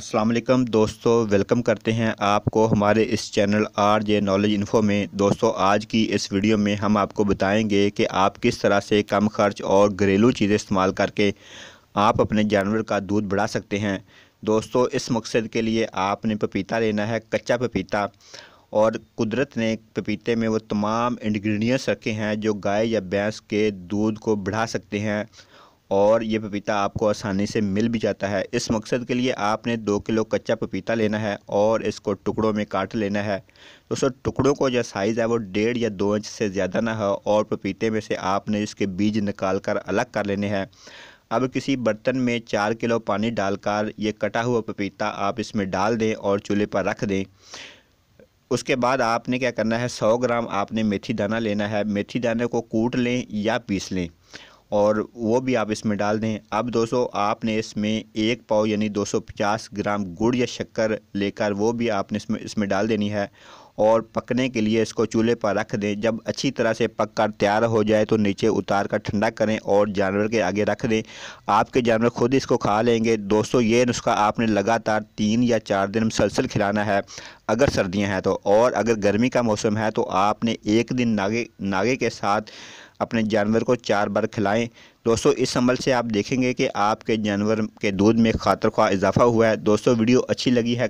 असलकम दोस्तों वेलकम करते हैं आपको हमारे इस channel R J knowledge info में दोस्तों आज की इस वीडियो में हम आपको बताएंगे कि आप किस तरह से कम खर्च और घरेलू चीज़ें इस्तेमाल करके आप अपने जानवर का दूध बढ़ा सकते हैं दोस्तों इस मकसद के लिए आपने पपीता लेना है कच्चा पपीता और कुदरत ने पपीते में वो तमाम इन्ग्रीडियंट्स रखे हैं जो गाय या भैंस के दूध को बढ़ा सकते हैं और ये पपीता आपको आसानी से मिल भी जाता है इस मकसद के लिए आपने दो किलो कच्चा पपीता लेना है और इसको टुकड़ों में काट लेना है दोस्तों टुकड़ों को जो साइज़ है वो डेढ़ या दो इंच से ज़्यादा ना हो और पपीते में से आपने इसके बीज निकाल कर अलग कर लेने हैं अब किसी बर्तन में चार किलो पानी डालकर ये कटा हुआ पपीता आप इसमें डाल दें और चूल्हे पर रख दें उसके बाद आपने क्या करना है सौ ग्राम आपने मेथी दाना लेना है मेथी दाने को कूट लें या पीस लें और वो भी आप इसमें डाल दें अब दोस्तों आपने इसमें एक पाव यानी 250 ग्राम गुड़ या शक्कर लेकर वो भी आपने इसमें इसमें डाल देनी है और पकने के लिए इसको चूल्हे पर रख दें जब अच्छी तरह से पक कर तैयार हो जाए तो नीचे उतार कर ठंडा करें और जानवर के आगे रख दें आपके जानवर खुद इसको खा लेंगे दोस्तों ये नुस्खा आपने लगातार तीन या चार दिन मुसलसल खिलाना है अगर सर्दियाँ हैं तो और अगर गर्मी का मौसम है तो आपने एक दिन नागे नागे के साथ अपने जानवर को चार बार खिलाएं दोस्तों इस अमल से आप देखेंगे कि आपके जानवर के दूध में खातर ख्वा इजाफा हुआ है दोस्तों वीडियो अच्छी लगी है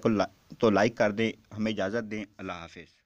तो लाइक कर दें हमें इजाज़त दें अल्लाह हाफिज़